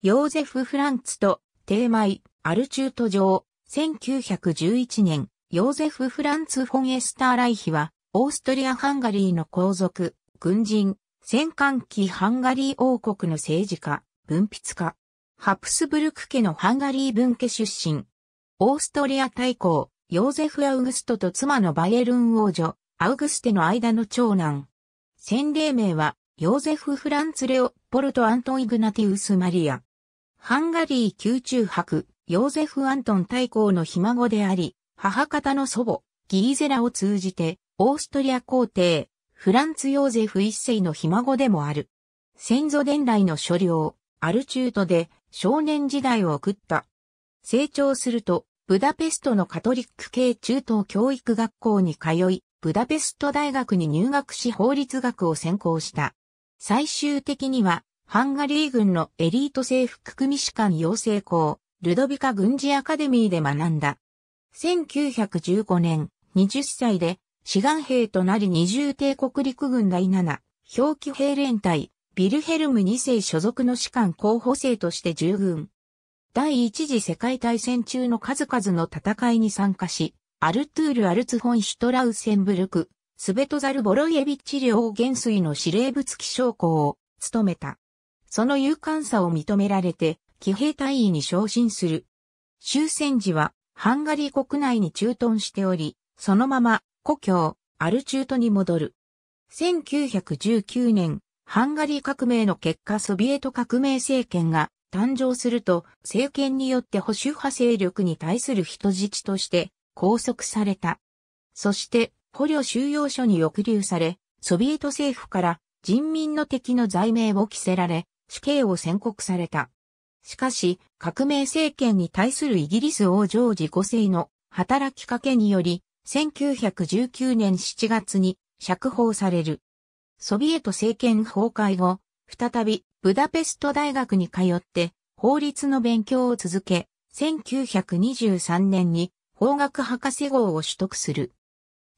ヨーゼフ・フランツと、帝米、アルチュート城、1911年、ヨーゼフ・フランツ・フォン・エスター・ライヒは、オーストリア・ハンガリーの皇族、軍人、戦艦機ハンガリー王国の政治家、文筆家、ハプスブルク家のハンガリー文家出身、オーストリア大公、ヨーゼフ・アウグストと妻のバイエルン王女、アウグステの間の長男。先例名は、ヨーゼフ・フランツ・レオ・ポルト・アントイグナティウス・マリア。ハンガリー宮中博、ヨーゼフ・アントン大公のひ孫であり、母方の祖母、ギーゼラを通じて、オーストリア皇帝、フランツ・ヨーゼフ一世のひ孫でもある。先祖伝来の所領、アルチュートで少年時代を送った。成長すると、ブダペストのカトリック系中等教育学校に通い、ブダペスト大学に入学し法律学を専攻した。最終的にはハンガリー軍のエリート制服組士官養成校、ルドビカ軍事アカデミーで学んだ。1915年、20歳で、志願兵となり二重帝国陸軍第7、表記兵連隊、ビルヘルム2世所属の士官候補生として従軍。第一次世界大戦中の数々の戦いに参加し、アルトゥール・アルツホン・シュトラウセンブルク、スベトザル・ボロイエビッチ領元帥の司令部付き将校を務めた。その勇敢さを認められて、騎兵隊員に昇進する。終戦時は、ハンガリー国内に駐屯しており、そのまま、故郷、アルチュートに戻る。1919年、ハンガリー革命の結果ソビエト革命政権が誕生すると、政権によって保守派勢力に対する人質として拘束された。そして、捕虜収容所に抑留され、ソビエト政府から人民の敵の罪名を着せられ、死刑を宣告された。しかし、革命政権に対するイギリス王ジョージ5世の働きかけにより、1919年7月に釈放される。ソビエト政権崩壊後、再びブダペスト大学に通って法律の勉強を続け、1923年に法学博士号を取得する。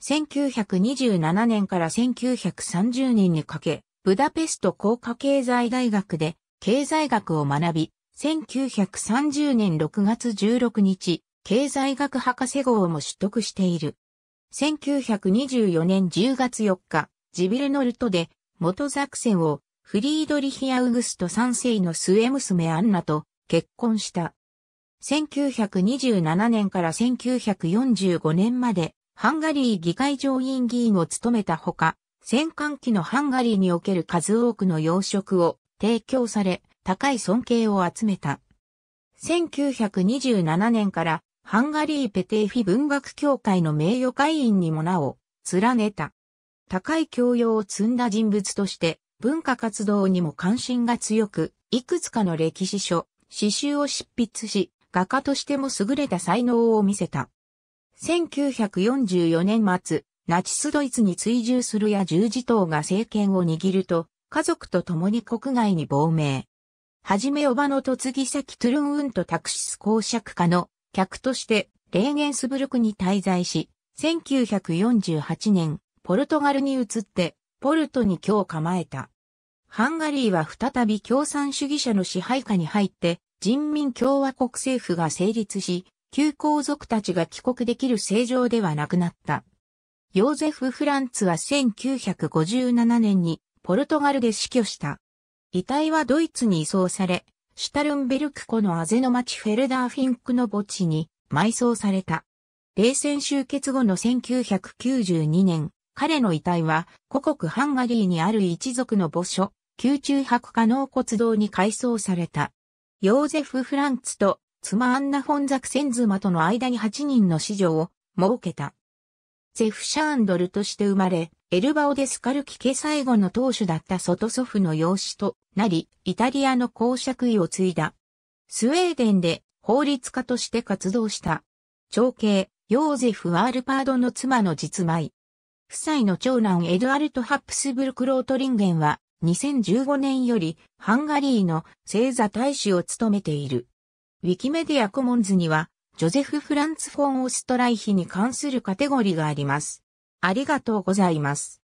1927年から1930年にかけ、ブダペスト工科経済大学で経済学を学び、1930年6月16日、経済学博士号も取得している。1924年10月4日、ジビルノルトで元作戦をフリードリヒ・アウグスト3世の末娘アンナと結婚した。1927年から1945年までハンガリー議会上院議員を務めたほか、戦艦機のハンガリーにおける数多くの養殖を提供され、高い尊敬を集めた。1927年からハンガリーペテーフィ文学協会の名誉会員にも名を連ねた。高い教養を積んだ人物として文化活動にも関心が強く、いくつかの歴史書、詩集を執筆し、画家としても優れた才能を見せた。1944年末、ナチスドイツに追従するや十字党が政権を握ると、家族と共に国外に亡命。はじめおばの嫁ぎ先トゥルンウントタクシス公爵家の客としてレーゲンスブルクに滞在し、1948年、ポルトガルに移って、ポルトに今日構えた。ハンガリーは再び共産主義者の支配下に入って、人民共和国政府が成立し、旧皇族たちが帰国できる正常ではなくなった。ヨーゼフ・フランツは1957年にポルトガルで死去した。遺体はドイツに移送され、シュタルンベルク湖のアゼノ町フェルダーフィンクの墓地に埋葬された。冷戦終結後の1992年、彼の遺体は故国ハンガリーにある一族の墓所、宮中博化納骨堂に改装された。ヨーゼフ・フランツと妻アンナ・フォンザクセンズマとの間に8人の子女を設けた。ゼフシャーンドルとして生まれ、エルバオデスカルキ家最後の当主だった外祖父の養子となり、イタリアの公爵位を継いだ。スウェーデンで法律家として活動した。長兄、ヨーゼフ・ワールパードの妻の実妹。夫妻の長男エドアルト・ハプスブルク・ロートリンゲンは、2015年よりハンガリーの星座大使を務めている。ウィキメディアコモンズにはジョゼフ・フランツ・フォン・オストライヒに関するカテゴリがあります。ありがとうございます。